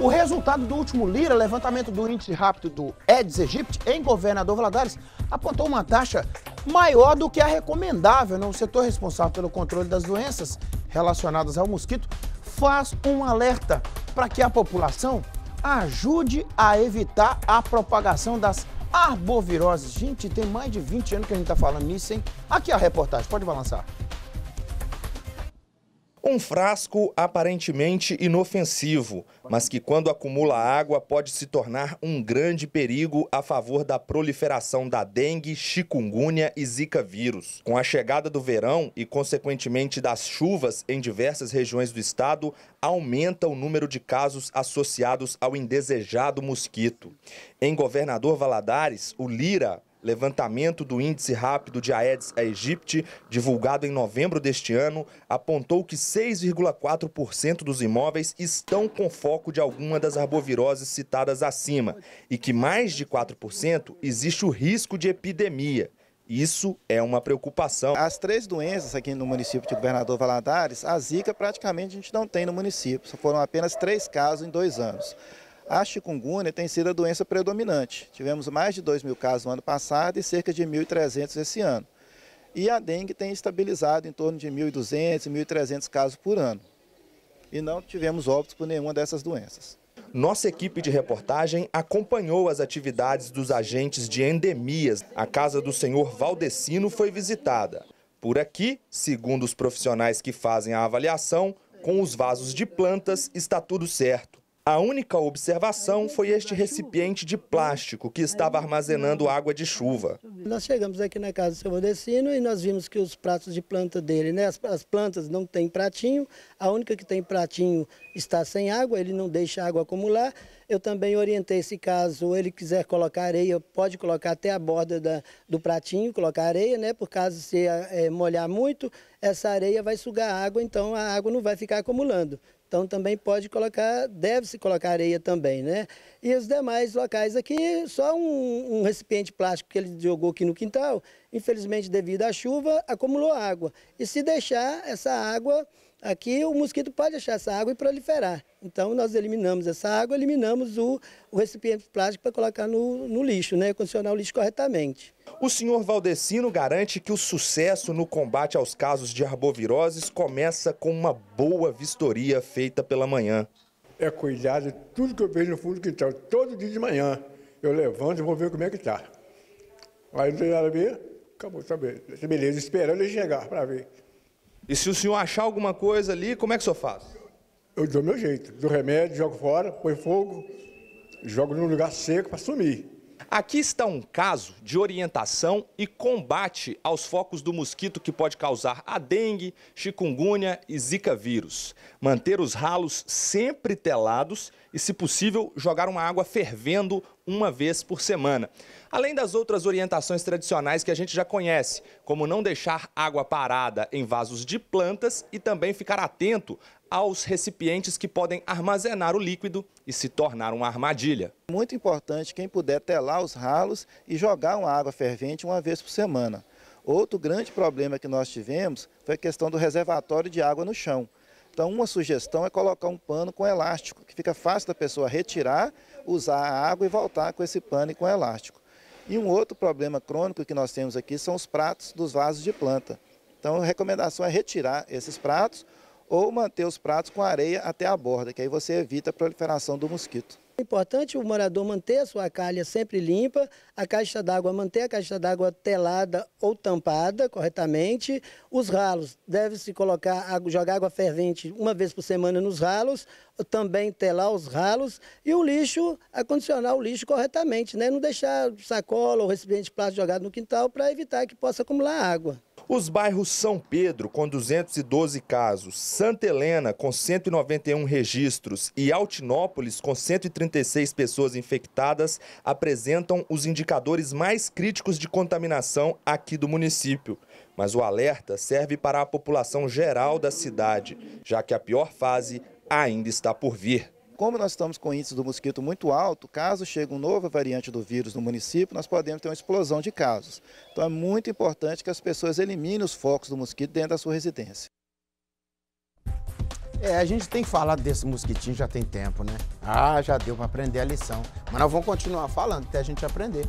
O resultado do último Lira, levantamento do índice rápido do Eds Egypt, em governador Valadares, apontou uma taxa maior do que a recomendável. Né? O setor responsável pelo controle das doenças relacionadas ao mosquito faz um alerta para que a população ajude a evitar a propagação das arboviroses. Gente, tem mais de 20 anos que a gente está falando nisso, hein? Aqui a reportagem, pode balançar. Um frasco aparentemente inofensivo, mas que quando acumula água pode se tornar um grande perigo a favor da proliferação da dengue, chikungunya e zika vírus. Com a chegada do verão e consequentemente das chuvas em diversas regiões do estado, aumenta o número de casos associados ao indesejado mosquito. Em Governador Valadares, o Lira, Levantamento do Índice Rápido de Aedes aegypti, divulgado em novembro deste ano, apontou que 6,4% dos imóveis estão com foco de alguma das arboviroses citadas acima e que mais de 4% existe o risco de epidemia. Isso é uma preocupação. As três doenças aqui no município de Governador Valadares, a zika praticamente a gente não tem no município, foram apenas três casos em dois anos. A chikungunya tem sido a doença predominante. Tivemos mais de 2 mil casos no ano passado e cerca de 1.300 esse ano. E a dengue tem estabilizado em torno de 1.200, 1.300 casos por ano. E não tivemos óbitos por nenhuma dessas doenças. Nossa equipe de reportagem acompanhou as atividades dos agentes de endemias. A casa do senhor Valdecino foi visitada. Por aqui, segundo os profissionais que fazem a avaliação, com os vasos de plantas está tudo certo. A única observação foi né, este recipiente de plástico que estava né, armazenando né. água de chuva. Nós chegamos aqui na casa do seu Valdecino e nós vimos que os pratos de planta dele, né, as, plantas não têm pratinho, a única que tem pratinho está sem água, ele não deixa a água acumular. Eu também orientei esse caso ele quiser colocar areia, pode colocar até a borda da, do pratinho, colocar areia, né? Por caso se é, molhar muito, essa areia vai sugar água, então a água não vai ficar acumulando. Então também pode colocar, deve-se colocar areia também, né? E os demais locais aqui, só um, um, recipiente plástico que ele jogou aqui no quintal, infelizmente devido à chuva, acumulou água. E se deixar essa água Aqui o mosquito pode achar essa água e proliferar. Então nós eliminamos essa água, eliminamos o, o recipiente plástico para colocar no, no, lixo, né? condicionar o lixo corretamente. O senhor Valdecino garante que o sucesso no combate aos casos de arboviroses começa com uma boa vistoria feita pela manhã. É cuidado tudo que eu vejo no fundo do quintal, todo dia de manhã. Eu levanto e vou ver como é que está. Aí não tem nada a ver, acabou, tá beleza, esperando ele chegar para ver. E se o senhor achar alguma coisa ali, como é que o senhor faz? Eu dou meu jeito, dou remédio, jogo fora, põe fogo, jogo num lugar seco para sumir. Aqui está um caso de orientação e combate aos focos do mosquito que pode causar a dengue, chikungunya e zika vírus. Manter os ralos sempre telados e, se possível, jogar uma água fervendo uma vez por semana. Além das outras orientações tradicionais que a gente já conhece, como não deixar água parada em vasos de plantas e também ficar atento aos recipientes que podem armazenar o líquido e se tornar uma armadilha. Muito importante quem puder telar os ralos e jogar uma água fervente uma vez por semana. Outro grande problema que nós tivemos foi a questão do reservatório de água no chão. Então, uma sugestão é colocar um pano com elástico, que fica fácil da pessoa retirar usar a água e voltar com esse pano e com elástico. E um outro problema crônico que nós temos aqui são os pratos dos vasos de planta. Então a recomendação é retirar esses pratos ou manter os pratos com areia até a borda, que aí você evita a proliferação do mosquito. É importante o morador manter a sua calha sempre limpa, a caixa d'água manter a caixa d'água telada ou tampada corretamente. Os ralos deve-se colocar, jogar água fervente uma vez por semana nos ralos, também telar os ralos e o lixo, acondicionar o lixo corretamente, né? não deixar sacola ou recipiente de plástico jogado no quintal para evitar que possa acumular água. Os bairros São Pedro, com 212 casos, Santa Helena, com 191 registros, e Altinópolis, com 136 pessoas infectadas, apresentam os indicadores mais críticos de contaminação aqui do município. Mas o alerta serve para a população geral da cidade, já que a pior fase ainda está por vir. Como nós estamos com índice do mosquito muito alto, caso chegue uma nova variante do vírus no município, nós podemos ter uma explosão de casos. Então é muito importante que as pessoas eliminem os focos do mosquito dentro da sua residência. É, a gente tem falado desse mosquitinho já tem tempo, né? Ah, já deu para aprender a lição. Mas nós vamos continuar falando até a gente aprender.